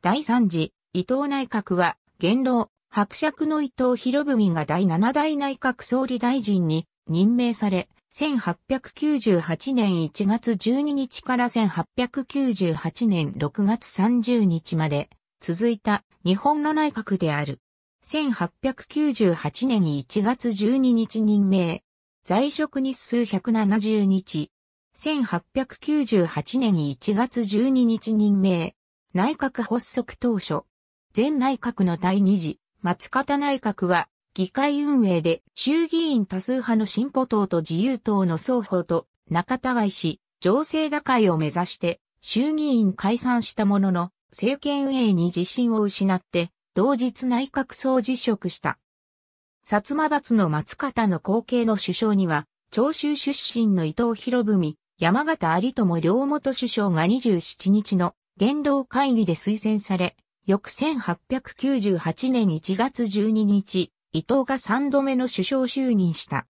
第3次、伊藤内閣は、元老、伯爵の伊藤博文が第7代内閣総理大臣に任命され、1898年1月12日から1898年6月30日まで続いた日本の内閣である。1898年1月12日任命。在職日数170日。1898年1月12日任命。内閣発足当初、前内閣の第二次、松方内閣は、議会運営で衆議院多数派の進歩党と自由党の双方と仲違いし、情勢打開を目指して衆議院解散したものの、政権運営に自信を失って、同日内閣総辞職した。薩摩閥の松方の後継の首相には、長州出身の伊藤博文、山形有友両元首相が27日の元老会議で推薦され、翌1898年1月12日、伊藤が3度目の首相就任した。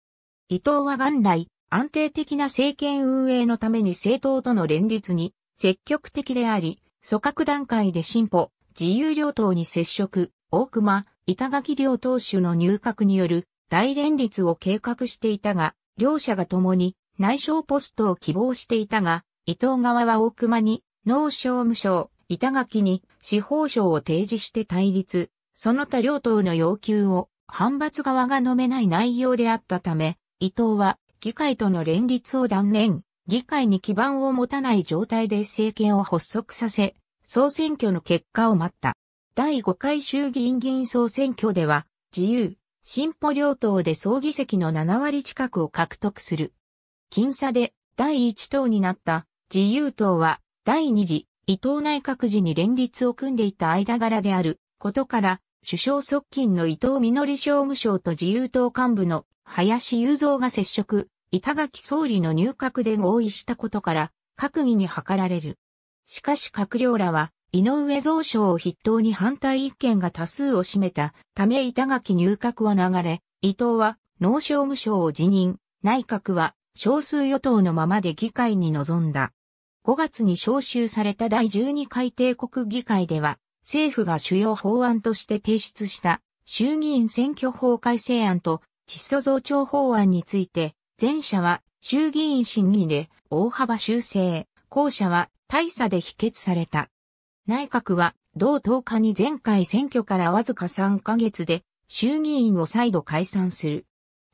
伊藤は元来、安定的な政権運営のために政党との連立に積極的であり、組閣段階で進歩、自由両党に接触、大熊、板垣両党首の入閣による大連立を計画していたが、両者が共に内相ポストを希望していたが、伊藤側は大熊に農商務省、板垣に司法省を提示して対立、その他両党の要求を反発側が飲めない内容であったため、伊藤は議会との連立を断念、議会に基盤を持たない状態で政権を発足させ、総選挙の結果を待った。第5回衆議院議員総選挙では、自由、進歩両党で総議席の7割近くを獲得する。僅差で第1党になった自由党は第二次伊藤内閣時に連立を組んでいた間柄であることから、首相側近の伊藤実商務省と自由党幹部の林雄三が接触、板垣総理の入閣で合意したことから、閣議に図られる。しかし閣僚らは、井上蔵省を筆頭に反対意見が多数を占めたため板垣入閣は流れ、伊藤は農商務省を辞任、内閣は少数与党のままで議会に臨んだ。5月に召集された第12回帝国議会では、政府が主要法案として提出した衆議院選挙法改正案と窒素増長法案について、前者は衆議院審議で大幅修正、後者は大差で否決された。内閣は同10日に前回選挙からわずか3ヶ月で衆議院を再度解散する。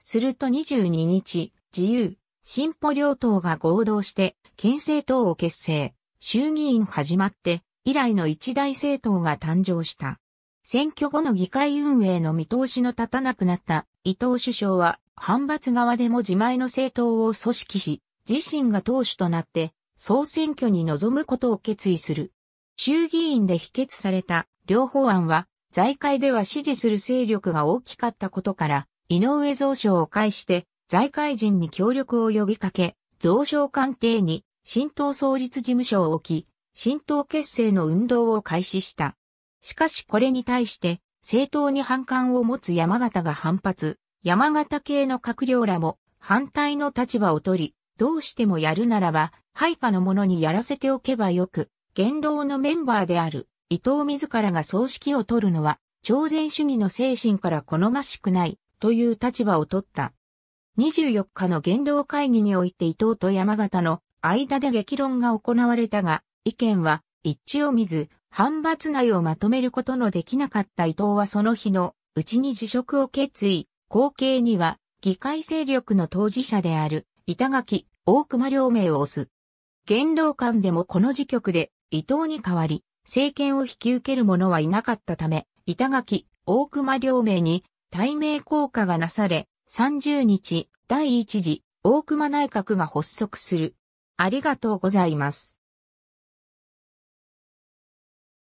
すると22日、自由、進歩両党が合同して県政党を結成、衆議院始まって以来の一大政党が誕生した。選挙後の議会運営の見通しの立たなくなった伊藤首相は反発側でも自前の政党を組織し、自身が党首となって総選挙に臨むことを決意する。衆議院で否決された両法案は、財界では支持する勢力が大きかったことから、井上増省を介して財界人に協力を呼びかけ、増床官邸に新党創立事務所を置き、新党結成の運動を開始した。しかしこれに対して、政党に反感を持つ山形が反発、山形系の閣僚らも反対の立場を取り、どうしてもやるならば、配下の者にやらせておけばよく、元老のメンバーである伊藤自らが葬式を取るのは、朝鮮主義の精神から好ましくないという立場を取った。24日の元老会議において伊藤と山形の間で激論が行われたが、意見は一致を見ず、反発内をまとめることのできなかった伊藤はその日のうちに辞職を決意、後継には議会勢力の当事者である板垣大熊両名を推す。元老官でもこの時局で伊藤に代わり政権を引き受ける者はいなかったため、板垣大熊両名に対名効果がなされ、30日、第一次大熊内閣が発足する。ありがとうございます。